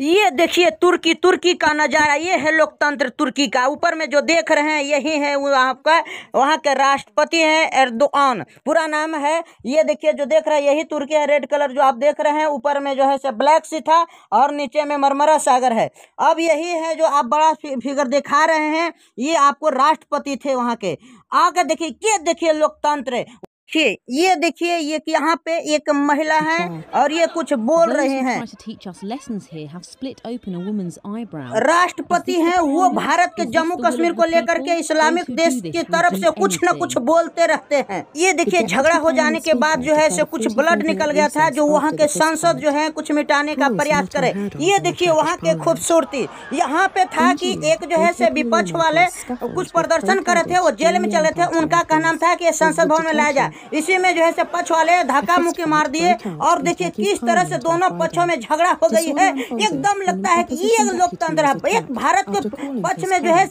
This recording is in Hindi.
ये देखिए तुर्की तुर्की का नज़ारा ये है लोकतंत्र तुर्की का ऊपर में जो देख रहे हैं यही है वहाँ का वहाँ के राष्ट्रपति हैं एर्दोआन पूरा नाम है ये देखिए जो देख रहे हैं यही तुर्की है रेड कलर जो आप देख रहे हैं ऊपर में जो है से ब्लैक सी था और नीचे में मरमरा सागर है अब यही है जो आप बड़ा फिगर दिखा रहे हैं ये आपको राष्ट्रपति थे वहाँ के आगे देखिए क्या देखिए लोकतंत्र देखिए ये देखिए ये कि यहाँ पे एक महिला है और ये कुछ बोल रहे हैं राष्ट्रपति हैं वो भारत के जम्मू कश्मीर को लेकर के इस्लामिक देश की तरफ से कुछ न कुछ बोलते रहते हैं ये देखिए झगड़ा हो जाने के बाद जो है से कुछ ब्लड निकल गया था जो वहाँ के सांसद जो है कुछ मिटाने का प्रयास करे ये देखिए वहाँ के खूबसूरती यहाँ पे था कि एक जो है से विपक्ष वाले कुछ प्रदर्शन कर रहे थे वो जेल में चले थे उनका कहना था कि संसद भवन में लाया जाए इसी में जो है से पक्ष वाले धक्का मुक्की मार दिए और देखिए किस तरह से दोनों पक्षों में झगड़ा हो गई है एकदम लगता है कि ये लोकतंत्र है एक भारत के तो पक्ष में जो है